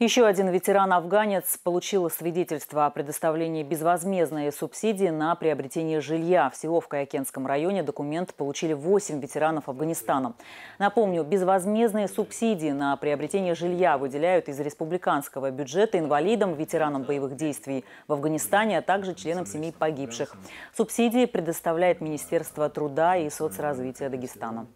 Еще один ветеран-афганец получил свидетельство о предоставлении безвозмездной субсидии на приобретение жилья. Всего в Каякенском районе документ получили 8 ветеранов Афганистана. Напомню, безвозмездные субсидии на приобретение жилья выделяют из республиканского бюджета инвалидам, ветеранам боевых действий в Афганистане, а также членам семей погибших. Субсидии предоставляет Министерство труда и соцразвития Дагестана.